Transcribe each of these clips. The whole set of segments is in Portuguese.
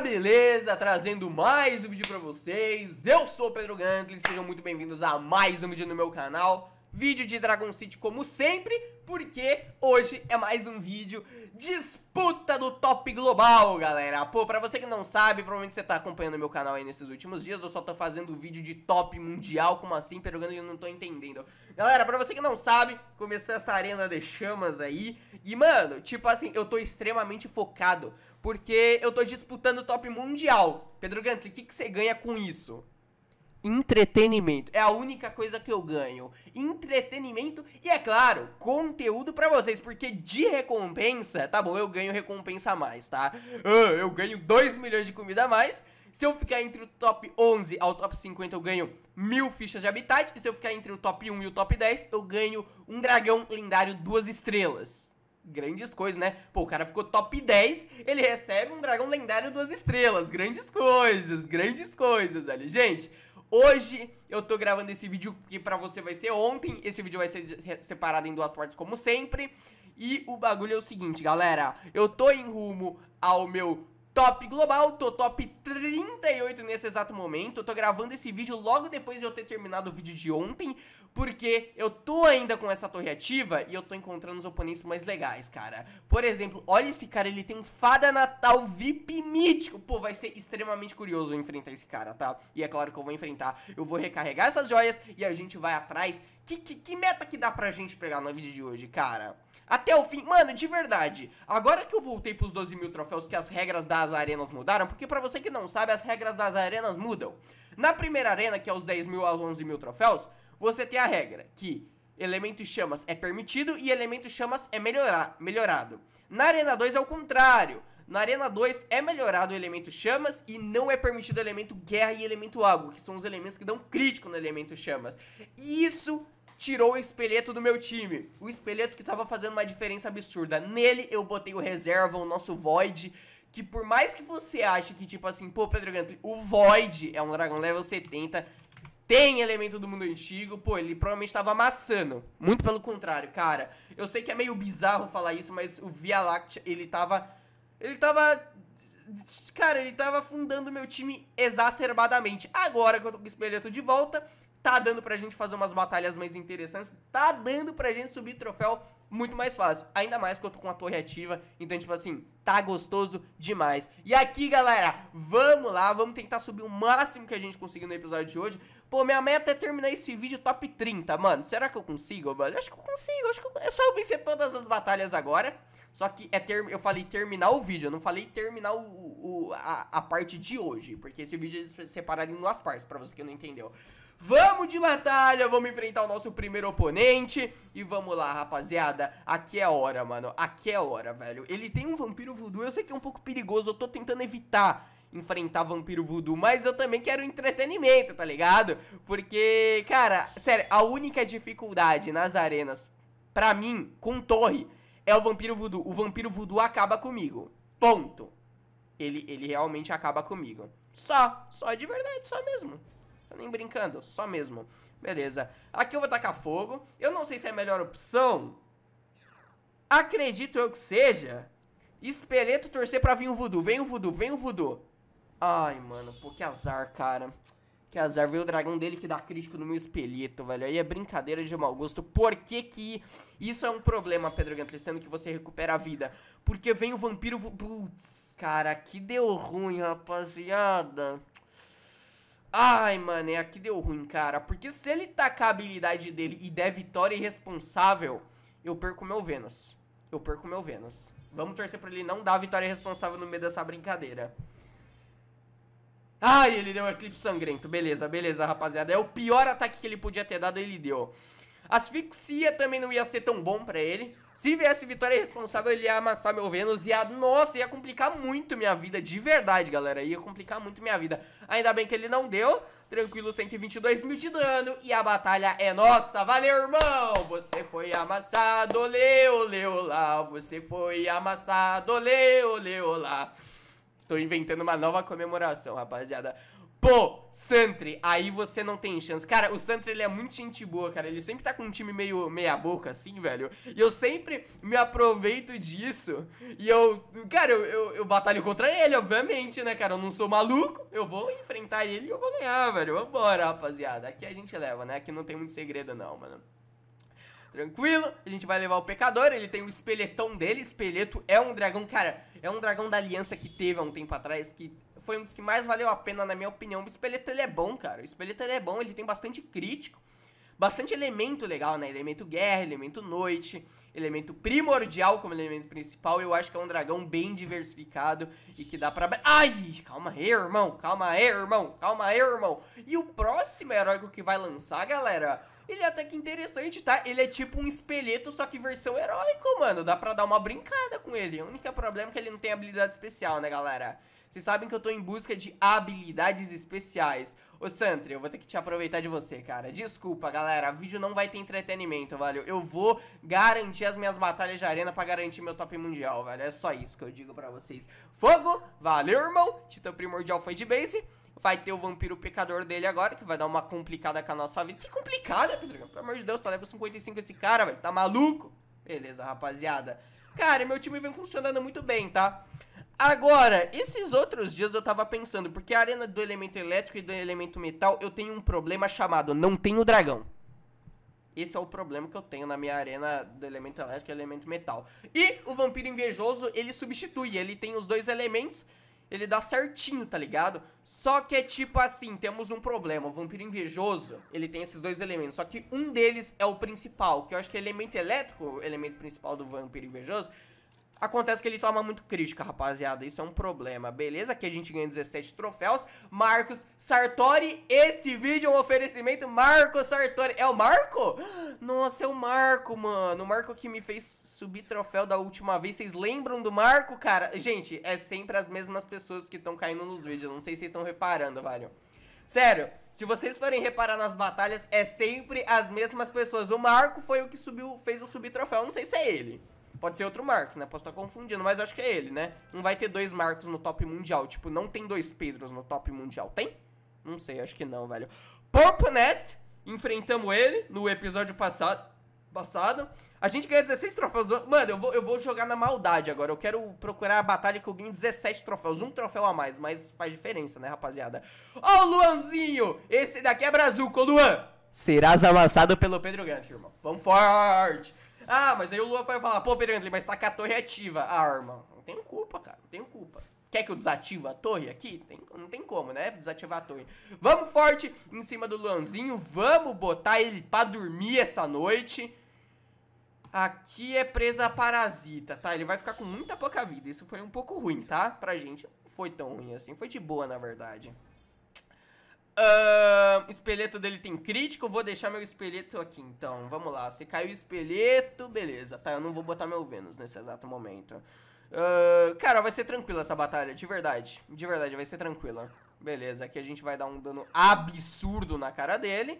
beleza? Trazendo mais um vídeo pra vocês, eu sou o Pedro Gantles, sejam muito bem-vindos a mais um vídeo no meu canal vídeo de Dragon City como sempre, porque hoje é mais um vídeo disputa do top global, galera. Pô, pra você que não sabe, provavelmente você tá acompanhando meu canal aí nesses últimos dias, eu só tô fazendo vídeo de top mundial, como assim, perguntando e eu não tô entendendo. Galera, pra você que não sabe, começou essa arena de chamas aí, e mano, tipo assim, eu tô extremamente focado, porque eu tô disputando o top mundial. Pedro Gantli, o que, que você ganha com isso? entretenimento. É a única coisa que eu ganho. Entretenimento e, é claro, conteúdo para vocês, porque de recompensa, tá bom, eu ganho recompensa a mais, tá? Ah, eu ganho 2 milhões de comida a mais. Se eu ficar entre o top 11 ao top 50, eu ganho mil fichas de habitat. E se eu ficar entre o top 1 e o top 10, eu ganho um dragão lendário duas estrelas. Grandes coisas, né? Pô, o cara ficou top 10, ele recebe um dragão lendário duas estrelas. Grandes coisas, grandes coisas, velho. Gente, Hoje eu tô gravando esse vídeo que pra você vai ser ontem. Esse vídeo vai ser separado em duas partes, como sempre. E o bagulho é o seguinte, galera. Eu tô em rumo ao meu top global, tô top 38 nesse exato momento. Eu tô gravando esse vídeo logo depois de eu ter terminado o vídeo de ontem, porque eu tô ainda com essa torre ativa e eu tô encontrando os oponentes mais legais, cara. Por exemplo, olha esse cara, ele tem um Fada Natal VIP mítico. Pô, vai ser extremamente curioso eu enfrentar esse cara, tá? E é claro que eu vou enfrentar. Eu vou recarregar essas joias e a gente vai atrás. Que, que, que meta que dá pra gente pegar no vídeo de hoje, cara? Até o fim, mano, de verdade Agora que eu voltei pros 12 mil troféus Que as regras das arenas mudaram Porque pra você que não sabe, as regras das arenas mudam Na primeira arena, que é os 10 mil aos 11 mil troféus Você tem a regra que elemento chamas é permitido E elemento chamas é melhorar, melhorado Na arena 2 é o contrário na Arena 2 é melhorado o elemento chamas e não é permitido o elemento guerra e elemento água, que são os elementos que dão crítico no elemento chamas. e Isso tirou o espelheto do meu time. O espelheto que tava fazendo uma diferença absurda. Nele eu botei o reserva, o nosso Void. Que por mais que você ache que, tipo assim, pô, Pedro Gantry, o Void é um dragão level 70, tem elemento do mundo antigo, pô, ele provavelmente tava amassando. Muito pelo contrário, cara. Eu sei que é meio bizarro falar isso, mas o Via Láctea, ele tava. Ele tava. Cara, ele tava fundando meu time exacerbadamente. Agora que eu tô com o espelheto de volta, tá dando pra gente fazer umas batalhas mais interessantes, tá dando pra gente subir troféu muito mais fácil. Ainda mais que eu tô com a torre ativa, então, tipo assim, tá gostoso demais. E aqui, galera, vamos lá, vamos tentar subir o máximo que a gente conseguir no episódio de hoje. Pô, minha meta é terminar esse vídeo top 30, mano. Será que eu consigo, mano? Acho que eu consigo, acho que eu... é só eu vencer todas as batalhas agora. Só que é ter... eu falei terminar o vídeo, eu não falei terminar o, o a, a parte de hoje, porque esse vídeo é separado em duas partes, pra você que não entendeu. Vamos de batalha, vamos enfrentar o nosso primeiro oponente E vamos lá, rapaziada Aqui é a hora, mano, aqui é a hora, velho Ele tem um vampiro voodoo, eu sei que é um pouco perigoso Eu tô tentando evitar enfrentar vampiro voodoo, mas eu também quero entretenimento, tá ligado? Porque, cara, sério, a única dificuldade nas arenas, pra mim, com torre, é o vampiro voodoo. O vampiro voodoo acaba comigo. Ponto. Ele, ele realmente acaba comigo. Só, só de verdade, só mesmo nem brincando, só mesmo. Beleza. Aqui eu vou tacar fogo. Eu não sei se é a melhor opção. Acredito eu que seja. espeleto torcer pra vir o um voodoo. Vem o voodoo, vem o voodoo. Ai, mano, pô, que azar, cara. Que azar, veio o dragão dele que dá crítico no meu espeleto velho. Aí é brincadeira de mau gosto. Por que que isso é um problema, Pedro Gantler, sendo que você recupera a vida? Porque vem o vampiro... Putz, cara, que deu ruim, rapaziada. Ai, mano, é aqui deu ruim, cara. Porque se ele tacar a habilidade dele e der vitória irresponsável, eu perco meu Vênus. Eu perco meu Vênus. Vamos torcer pra ele não dar vitória irresponsável no meio dessa brincadeira. Ai, ele deu um Eclipse Sangrento. Beleza, beleza, rapaziada. É o pior ataque que ele podia ter dado, ele deu. Asfixia também não ia ser tão bom pra ele. Se viesse vitória responsável, ele ia amassar meu Vênus. E ia, nossa, ia complicar muito minha vida, de verdade, galera. Ia complicar muito minha vida. Ainda bem que ele não deu. Tranquilo, 122 mil de dano. E a batalha é nossa. Valeu, irmão! Você foi amassado, leu, leu lá. Você foi amassado, leu, leu lá. Tô inventando uma nova comemoração, rapaziada. Pô, Santri, aí você não tem chance. Cara, o Santri, ele é muito gente boa, cara. Ele sempre tá com um time meio meia boca, assim, velho. E eu sempre me aproveito disso. E eu, cara, eu, eu, eu batalho contra ele, obviamente, né, cara? Eu não sou maluco. Eu vou enfrentar ele e eu vou ganhar, velho. Vambora, rapaziada. Aqui a gente leva, né? Aqui não tem muito segredo, não, mano. Tranquilo, a gente vai levar o pecador, ele tem o espelhetão dele, espelheto é um dragão, cara, é um dragão da aliança que teve há um tempo atrás, que foi um dos que mais valeu a pena, na minha opinião. O espeleto ele é bom, cara. O espeleto ele é bom, ele tem bastante crítico, bastante elemento legal, né? Elemento guerra, elemento noite, elemento primordial como elemento principal. Eu acho que é um dragão bem diversificado e que dá pra. Ai! Calma aí, irmão! Calma aí, irmão! Calma aí, irmão! E o próximo heróico que vai lançar, galera ele é até que interessante, tá? Ele é tipo um espelheto, só que versão heróico, mano. Dá pra dar uma brincada com ele. O único problema é que ele não tem habilidade especial, né, galera? Vocês sabem que eu tô em busca de habilidades especiais. Ô, Santri, eu vou ter que te aproveitar de você, cara. Desculpa, galera. Vídeo não vai ter entretenimento, valeu? Eu vou garantir as minhas batalhas de arena pra garantir meu top mundial, velho. É só isso que eu digo pra vocês. Fogo! Valeu, irmão! Titã Primordial foi de base. Vai ter o vampiro pecador dele agora, que vai dar uma complicada com a nossa vida. Que complicada, Pedro. Pelo amor de Deus, tá level 55 esse cara, velho. Tá maluco? Beleza, rapaziada. Cara, meu time vem funcionando muito bem, tá? Agora, esses outros dias eu tava pensando, porque a arena do elemento elétrico e do elemento metal, eu tenho um problema chamado não tenho dragão. Esse é o problema que eu tenho na minha arena do elemento elétrico e elemento metal. E o vampiro invejoso, ele substitui, ele tem os dois elementos, ele dá certinho, tá ligado? Só que é tipo assim, temos um problema. O vampiro invejoso, ele tem esses dois elementos. Só que um deles é o principal, que eu acho que é elemento elétrico, o elemento principal do vampiro invejoso. Acontece que ele toma muito crítica, rapaziada. Isso é um problema, beleza? Aqui a gente ganha 17 troféus. Marcos Sartori, esse vídeo é um oferecimento. Marcos Sartori. É o Marco? Nossa, é o Marco, mano. O Marco que me fez subir troféu da última vez. Vocês lembram do Marco, cara? Gente, é sempre as mesmas pessoas que estão caindo nos vídeos. Não sei se vocês estão reparando, velho. Sério, se vocês forem reparar nas batalhas, é sempre as mesmas pessoas. O Marco foi o que subiu, fez eu subir troféu. Não sei se é ele. Pode ser outro Marcos, né? Posso estar confundindo, mas acho que é ele, né? Não vai ter dois Marcos no top mundial. Tipo, não tem dois Pedros no top mundial. Tem? Não sei, acho que não, velho. Porponet, enfrentamos ele no episódio passado. Passado. A gente ganha 16 troféus. Mano, eu vou, eu vou jogar na maldade agora. Eu quero procurar a batalha que eu ganhe 17 troféus. Um troféu a mais, mas faz diferença, né, rapaziada? Ô, oh, Luanzinho! Esse daqui é Brazuco, Luan! Serás amassado pelo Pedro Grande, irmão. Vamos forte! Ah, mas aí o Lua vai falar, pô, Pedro mas tá com a torre ativa. A ah, arma. não tenho culpa, cara, não tenho culpa. Quer que eu desativa a torre aqui? Tem, não tem como, né? Desativar a torre. Vamos forte em cima do Luanzinho. Vamos botar ele pra dormir essa noite. Aqui é presa parasita, tá? Ele vai ficar com muita pouca vida. Isso foi um pouco ruim, tá? Pra gente não foi tão ruim assim. Foi de boa, na verdade. Uh, espelheto dele tem crítico, vou deixar meu espelheto aqui, então. Vamos lá, se caiu o espelheto, beleza. Tá, eu não vou botar meu Vênus nesse exato momento. Uh, cara, vai ser tranquila essa batalha, de verdade. De verdade, vai ser tranquila. Beleza, aqui a gente vai dar um dano absurdo na cara dele.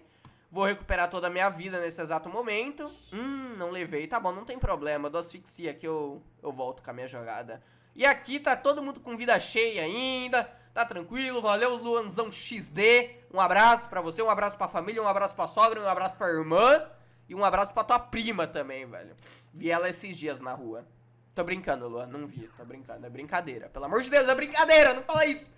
Vou recuperar toda a minha vida nesse exato momento. Hum, não levei. Tá bom, não tem problema. Do asfixia que eu, eu volto com a minha jogada. E aqui tá todo mundo com vida cheia ainda, tá tranquilo. Valeu, Luanzão XD. Um abraço pra você, um abraço pra família, um abraço pra sogra, um abraço pra irmã. E um abraço pra tua prima também, velho. Vi ela esses dias na rua. Tô brincando, Luan, não vi, tô brincando. É brincadeira. Pelo amor de Deus, é brincadeira, não fala isso.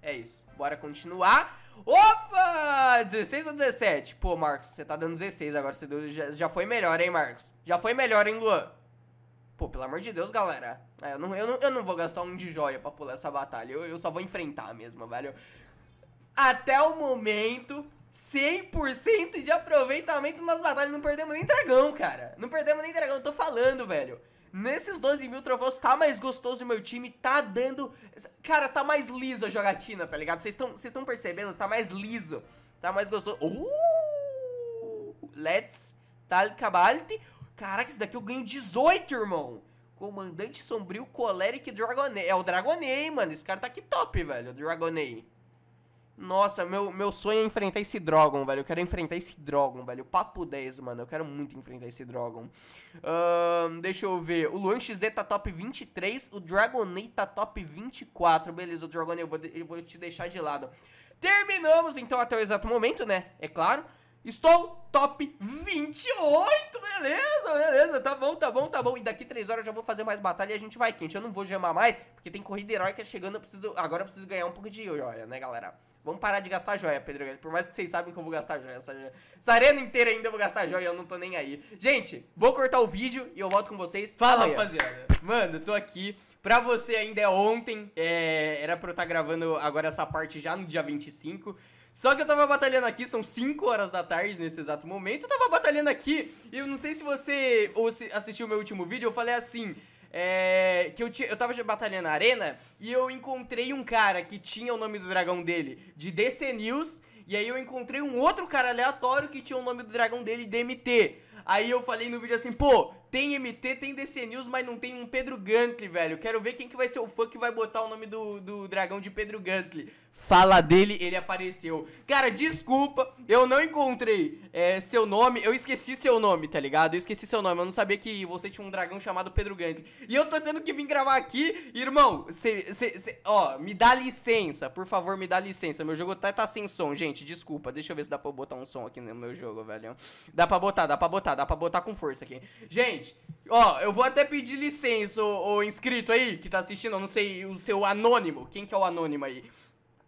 É isso, bora continuar. Opa! 16 ou 17? Pô, Marcos, você tá dando 16 agora, você deu, já, já foi melhor, hein, Marcos? Já foi melhor, hein, Luan? Pô, pelo amor de Deus, galera. É, eu, não, eu, não, eu não vou gastar um de joia pra pular essa batalha. Eu, eu só vou enfrentar mesmo, velho. Até o momento, 100% de aproveitamento nas batalhas. Não perdemos nem dragão, cara. Não perdemos nem dragão, tô falando, velho. Nesses 12 mil troféus, tá mais gostoso o meu time, tá dando... Cara, tá mais liso a jogatina, tá ligado? Vocês estão percebendo? Tá mais liso, tá mais gostoso. Uh! Let's tal cabalte. Caraca, esse daqui eu ganho 18, irmão. Comandante Sombrio, Coleric Dragonei. É o Dragonei, mano. Esse cara tá aqui top, velho. O Dragonei. Nossa, meu, meu sonho é enfrentar esse Drogon, velho. Eu quero enfrentar esse Drogon, velho. Papo 10, mano. Eu quero muito enfrentar esse Drogon. deixa eu ver. O Luan XD tá top 23. O Dragonei tá top 24. Beleza, o Dragonei eu vou, eu vou te deixar de lado. Terminamos, então, até o exato momento, né? É claro. Estou top 28, beleza, beleza, tá bom, tá bom, tá bom. E daqui 3 horas eu já vou fazer mais batalha e a gente vai quente. Eu não vou gemar mais, porque tem corrida heróica chegando, eu preciso, agora eu preciso ganhar um pouco de joia, né, galera? Vamos parar de gastar joia, Pedro. Por mais que vocês sabem que eu vou gastar joia, essa, essa arena inteira ainda eu vou gastar joia, eu não tô nem aí. Gente, vou cortar o vídeo e eu volto com vocês. Fala, amanhã. rapaziada. Mano, tô aqui. Pra você ainda é ontem, é... era pra eu estar tá gravando agora essa parte já no dia 25. Só que eu tava batalhando aqui, são 5 horas da tarde nesse exato momento. Eu tava batalhando aqui e eu não sei se você ou se assistiu meu último vídeo, eu falei assim. É, que eu, tinha, eu tava batalhando na arena e eu encontrei um cara que tinha o nome do dragão dele de DC News. E aí eu encontrei um outro cara aleatório que tinha o nome do dragão dele de MT. Aí eu falei no vídeo assim, pô, tem MT, tem DC News, mas não tem um Pedro Gantley velho. Quero ver quem que vai ser o fã que vai botar o nome do, do dragão de Pedro Gantley. Fala dele, ele apareceu. Cara, desculpa, eu não encontrei é, seu nome. Eu esqueci seu nome, tá ligado? Eu esqueci seu nome. Eu não sabia que você tinha um dragão chamado Pedro Gantley. E eu tô tendo que vir gravar aqui. Irmão, cê, cê, cê, ó, me dá licença. Por favor, me dá licença. Meu jogo tá, tá sem som, gente. Desculpa. Deixa eu ver se dá pra eu botar um som aqui no meu jogo, velho. Dá pra botar, dá pra botar. Tá, dá pra botar com força aqui. Gente, ó, eu vou até pedir licença, o, o inscrito aí que tá assistindo, eu não sei, o seu anônimo. Quem que é o anônimo aí?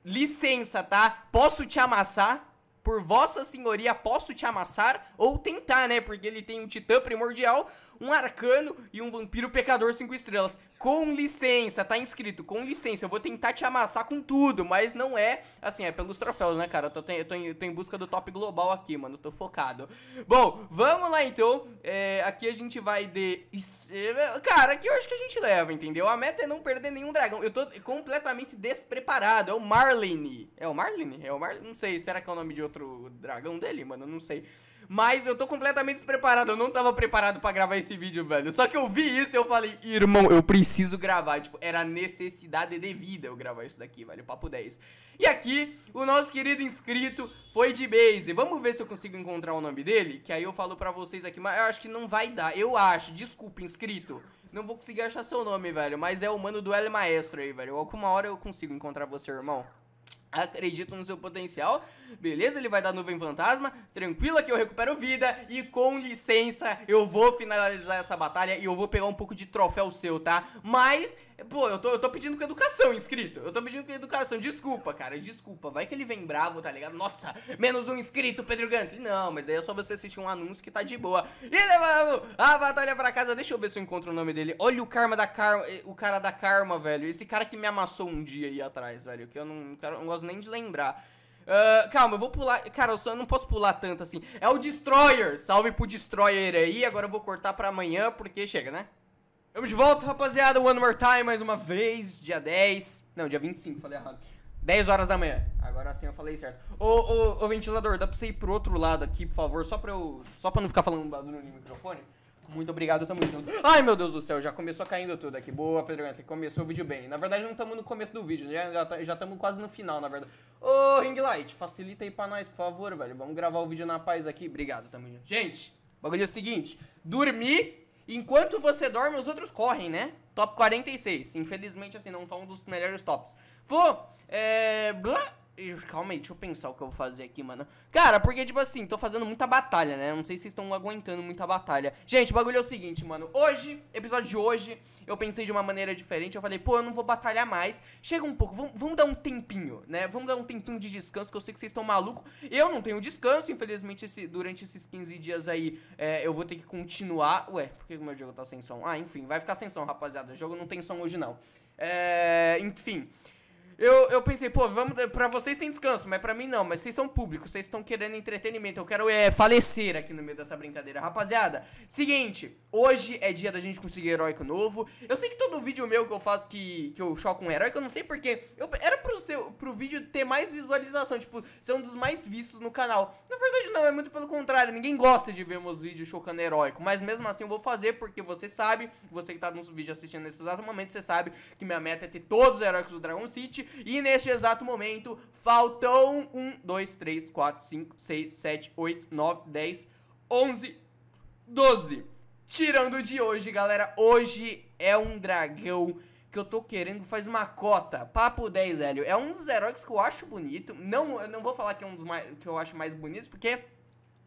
Licença, tá? Posso te amassar? Por Vossa Senhoria, posso te amassar? Ou tentar, né? Porque ele tem um titã primordial um arcano e um vampiro pecador cinco estrelas. Com licença, tá inscrito, com licença. Eu vou tentar te amassar com tudo, mas não é, assim, é pelos troféus, né, cara? Eu tô, te, eu tô, em, eu tô em, busca do top global aqui, mano, eu tô focado. Bom, vamos lá então. É, aqui a gente vai de... É, cara, aqui eu acho que a gente leva, entendeu? A meta é não perder nenhum dragão. Eu tô completamente despreparado, é o Marlene. É o Marlene? É o Marlene? Não sei, será que é o nome de outro dragão dele, mano? Não sei. Mas eu tô completamente despreparado. Eu não tava preparado para gravar esse vídeo, velho. Só que eu vi isso e eu falei, irmão, eu preciso gravar. Tipo, era necessidade de vida eu gravar isso daqui, velho. Papo 10. E aqui, o nosso querido inscrito foi de base. Vamos ver se eu consigo encontrar o nome dele. Que aí eu falo pra vocês aqui. Mas eu acho que não vai dar. Eu acho. Desculpa, inscrito. Não vou conseguir achar seu nome, velho. Mas é o mano do L Maestro aí, velho. Alguma hora eu consigo encontrar você, irmão acredito no seu potencial. Beleza, ele vai dar nuvem fantasma. Tranquila que eu recupero vida. E com licença, eu vou finalizar essa batalha e eu vou pegar um pouco de troféu seu, tá? Mas Pô, eu tô, eu tô pedindo com educação, inscrito. Eu tô pedindo com educação. Desculpa, cara. Desculpa. Vai que ele vem bravo, tá ligado? Nossa, menos um inscrito, Pedro Gantle. Não, mas aí é só você assistir um anúncio que tá de boa. E levamos a batalha pra casa. Deixa eu ver se eu encontro o nome dele. Olha o karma da karma. Eh, o cara da karma, velho. Esse cara que me amassou um dia aí atrás, velho. Que eu não, cara, não gosto nem de lembrar. Uh, calma, eu vou pular. Cara, eu só não posso pular tanto assim. É o Destroyer. Salve pro Destroyer aí. Agora eu vou cortar pra amanhã, porque chega, né? Estamos de volta, rapaziada. One more time, mais uma vez. Dia 10. Não, dia 25, falei errado. 10 horas da manhã. Agora sim eu falei certo. Ô, ô, ô ventilador, dá pra você ir pro outro lado aqui, por favor, só pra eu. Só pra não ficar falando barulho no microfone? Muito obrigado, tamo junto. Ai, meu Deus do céu, já começou caindo tudo aqui. Boa, Pedro começou o vídeo bem. Na verdade, não estamos no começo do vídeo, já estamos tá, quase no final, na verdade. Ô, Ring Light, facilita aí pra nós, por favor, velho. Vamos gravar o vídeo na paz aqui. Obrigado, tamo junto. Gente, o bagulho é o seguinte: dormir Enquanto você dorme, os outros correm, né? Top 46. Infelizmente, assim, não tá um dos melhores tops. Vou. É. Blá. Calma aí, deixa eu pensar o que eu vou fazer aqui, mano. Cara, porque, tipo assim, tô fazendo muita batalha, né? Não sei se vocês estão aguentando muita batalha. Gente, o bagulho é o seguinte, mano. Hoje, episódio de hoje, eu pensei de uma maneira diferente. Eu falei, pô, eu não vou batalhar mais. Chega um pouco, vamos, dar um tempinho, né? Vamos dar um tempinho de descanso, que eu sei que vocês estão malucos. Eu não tenho descanso, infelizmente, esse, durante esses 15 dias aí, é, eu vou ter que continuar. Ué, por que o meu jogo tá sem som? Ah, enfim, vai ficar sem som, rapaziada. O jogo não tem som hoje, não. É, enfim. Eu, eu pensei, pô, vamos, pra vocês tem descanso, mas pra mim não. Mas vocês são públicos, vocês estão querendo entretenimento. Eu quero é, falecer aqui no meio dessa brincadeira. Rapaziada, seguinte, hoje é dia da gente conseguir heróico novo. Eu sei que todo vídeo meu que eu faço que, que eu choco um herói, que eu não sei porquê. Eu, era pro, seu, pro vídeo ter mais visualização, tipo, ser um dos mais vistos no canal. Na verdade não, é muito pelo contrário. Ninguém gosta de ver meus vídeos chocando heróico. Mas mesmo assim eu vou fazer porque você sabe, você que tá nos vídeos assistindo nesse exato momento, você sabe que minha meta é ter todos os heróicos do Dragon City. E neste exato momento, faltam 1, 2, 3, 4, 5, 6, 7, 8, 9, 10, 11, 12. Tirando de hoje, galera, hoje é um dragão que eu tô querendo faz uma cota. Papo 10, velho. É um dos heróis que eu acho bonito. Não, eu não vou falar que é um dos mais, que eu acho mais bonitos, porque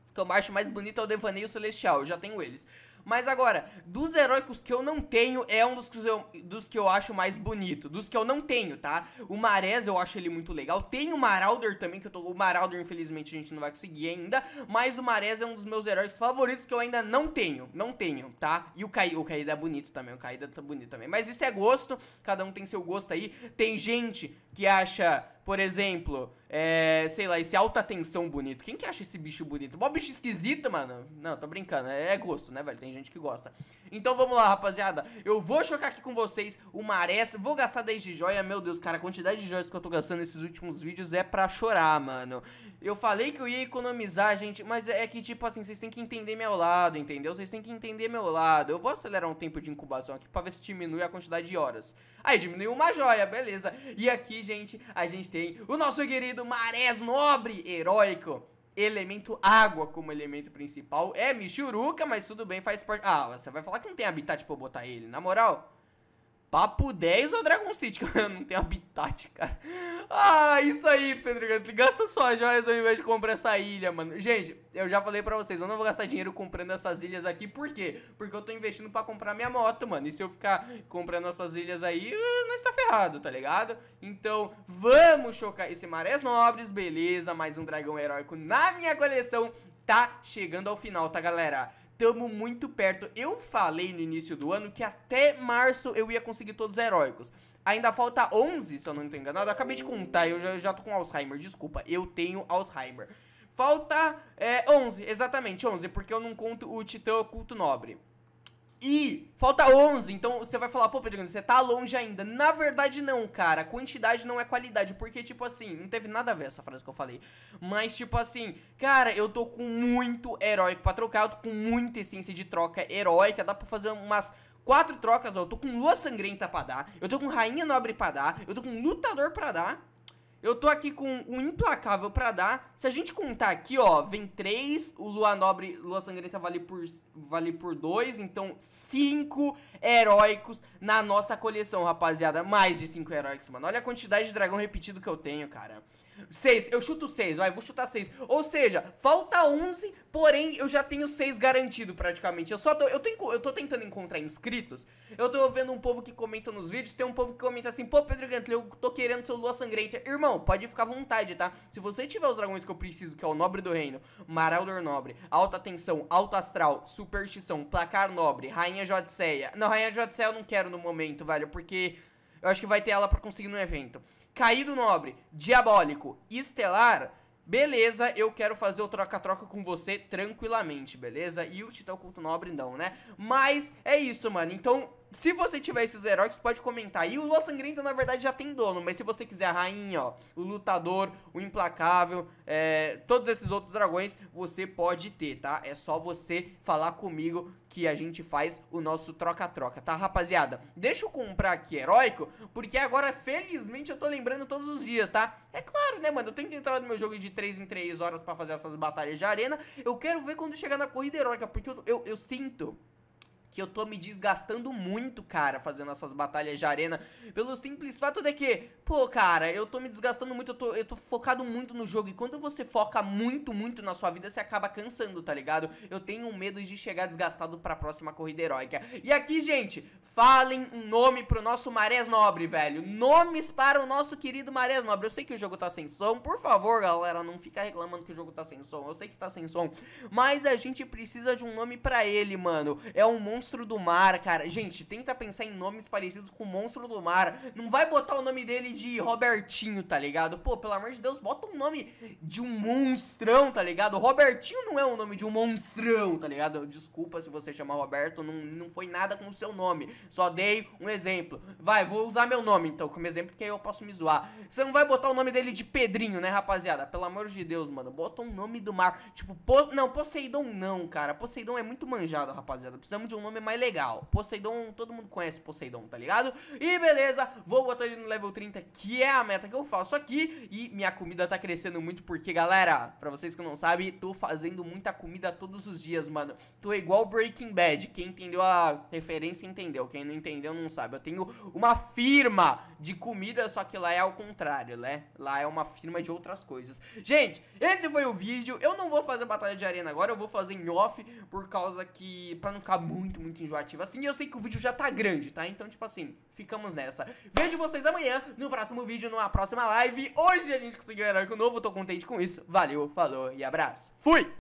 O que eu acho mais bonito é o Devaneio Celestial. Eu já tenho eles. Mas agora, dos heróicos que eu não tenho, é um dos que eu, dos que eu acho mais bonito. Dos que eu não tenho, tá? O Marés eu acho ele muito legal. Tem o Marauder também, que eu tô... O Marauder, infelizmente, a gente não vai conseguir ainda. Mas o Marés é um dos meus heróicos favoritos que eu ainda não tenho. Não tenho, tá? E o, caí o Caída é bonito também. O Caída tá bonito também. Mas isso é gosto. Cada um tem seu gosto aí. Tem gente que acha por exemplo, é, sei lá, esse alta tensão bonito. Quem que acha esse bicho bonito? Mó bicho esquisito, mano. Não, tô brincando. É, é gosto, né, velho? Tem gente que gosta. Então vamos lá, rapaziada. Eu vou chocar aqui com vocês uma aresta. Vou gastar 10 de joia. Meu Deus, cara, a quantidade de joias que eu tô gastando nesses últimos vídeos é pra chorar, mano. Eu falei que eu ia economizar, gente, mas é que, tipo assim, vocês têm que entender meu lado, entendeu? Vocês têm que entender meu lado. Eu vou acelerar um tempo de incubação aqui pra ver se diminui a quantidade de horas. Aí, diminuiu uma joia, beleza. E aqui, gente, a gente tem o nosso querido Marés Nobre, heróico elemento água como elemento principal. É Michuruca, mas tudo bem, faz parte. Ah, você vai falar que não tem habitat pra eu botar ele. Na moral, Papo 10 ou Dragon City? Cara, não tem habitat, cara. Ah, isso aí, Pedro Gato. Gasta suas joias ao invés de comprar essa ilha, mano. Gente, eu já falei pra vocês, eu não vou gastar dinheiro comprando essas ilhas aqui. Por quê? Porque eu tô investindo pra comprar minha moto, mano. E se eu ficar comprando essas ilhas aí, eh, não está ferrado, tá ligado? Então, vamos chocar esse Marés Nobres, beleza. Mais um dragão heróico na minha coleção. Tá chegando ao final, tá, galera? tamo muito perto. Eu falei no início do ano que até março eu ia conseguir todos os heróicos. Ainda falta 11, se eu não estou enganado. Acabei de contar, eu já, já tô com Alzheimer, desculpa. Eu tenho Alzheimer. Falta é, 11, exatamente 11, porque eu não conto o Titã Oculto Nobre e falta 11, então você vai falar, pô, Pedro, você tá longe ainda. Na verdade, não, cara. Quantidade não é qualidade, porque, tipo assim, não teve nada a ver essa frase que eu falei. Mas, tipo assim, cara, eu tô com muito heróico pra trocar, eu tô com muita essência de troca heróica, dá pra fazer umas quatro trocas, ó. Eu tô com Lua Sangrenta pra dar, eu tô com Rainha Nobre pra dar, eu tô com Lutador pra dar. Eu tô aqui com um implacável pra dar. Se a gente contar aqui, ó, vem 3, o Lua Nobre, Lua Sangrenta vale por, vale por 2, então 5 heróicos na nossa coleção, rapaziada. Mais de 5 heróicos, mano. Olha a quantidade de dragão repetido que eu tenho, cara. 6, eu chuto 6, vai, vou chutar 6. Ou seja, falta 11, porém eu já tenho 6 garantido praticamente. Eu só tô, eu tô, eu tô tentando encontrar inscritos. Eu tô vendo um povo que comenta nos vídeos, tem um povo que comenta assim: "Pô, Pedro Gantle, eu tô querendo seu Lua Sangrenta". Irmão, pode ficar à vontade, tá? Se você tiver os dragões que eu preciso, que é o Nobre do Reino, Marauder Nobre, Alta Tensão, Alto Astral, Superstição, Placar Nobre, Rainha Jodseia. Não, Rainha Jodseia eu não quero no momento, velho, porque eu acho que vai ter ela para conseguir no evento. Caído Nobre, Diabólico, Estelar, Beleza, eu quero fazer o troca-troca com você tranquilamente, beleza? E o Titã Culto Nobre não, né? Mas é isso, mano. Então, se você tiver esses heróis, pode comentar. E o Lua Sangrenta, na verdade, já tem dono, mas se você quiser a rainha, ó, o lutador, o implacável, é, todos esses outros dragões, você pode ter, tá? É só você falar comigo que a gente faz o nosso troca-troca, tá, rapaziada? Deixa eu comprar aqui heróico, porque agora, felizmente, eu tô lembrando todos os dias, tá? É claro, né, mano? Eu tenho que entrar no meu jogo de 3 em 3 horas pra fazer essas batalhas de arena. Eu quero ver quando chegar na corrida heróica, porque eu, eu, eu sinto que eu tô me desgastando muito, cara, fazendo essas batalhas de arena. Pelo simples fato de que, pô, cara, eu tô me desgastando muito, eu tô, eu tô focado muito no jogo. E quando você foca muito, muito na sua vida, você acaba cansando, tá ligado? Eu tenho medo de chegar desgastado pra próxima corrida heróica. E aqui, gente, falem um nome pro nosso Marés Nobre, velho. Nomes para o nosso querido Marés Nobre. Eu sei que o jogo tá sem som. Por favor, galera, não fica reclamando que o jogo tá sem som. Eu sei que tá sem som. Mas a gente precisa de um nome pra ele, mano. É um mundo Monstro do Mar, cara. Gente, tenta pensar em nomes parecidos com Monstro do Mar. Não vai botar o nome dele de Robertinho, tá ligado? Pô, pelo amor de Deus, bota um nome de um monstrão, tá ligado? Robertinho não é o nome de um monstrão, tá ligado? Desculpa se você chamar Roberto, não, não foi nada com o seu nome. Só dei um exemplo. Vai, vou usar meu nome então como exemplo, porque aí eu posso me zoar. Você não vai botar o nome dele de Pedrinho, né, rapaziada? Pelo amor de Deus, mano. Bota um nome do mar. Tipo, po... não, Poseidon não, cara. Poseidon é muito manjado, rapaziada. Precisamos de um nome mais legal. Poseidon, todo mundo conhece Poseidon, tá ligado? E beleza, vou botar ele no level 30, que é a meta que eu faço aqui. E minha comida tá crescendo muito, porque, galera, pra vocês que não sabem, tô fazendo muita comida todos os dias, mano. Tô igual Breaking Bad. Quem entendeu a referência entendeu. Quem não entendeu não sabe. Eu tenho uma firma de comida, só que lá é ao contrário, né? Lá é uma firma de outras coisas. Gente, esse foi o vídeo. Eu não vou fazer batalha de arena agora, eu vou fazer em off, por causa que... Pra não ficar muito muito, muito enjoativo assim. E eu sei que o vídeo já tá grande, tá? Então, tipo assim, ficamos nessa. Vejo vocês amanhã, no próximo vídeo, numa próxima live. Hoje a gente conseguiu um heróico novo, tô contente com isso. Valeu, falou e abraço. Fui!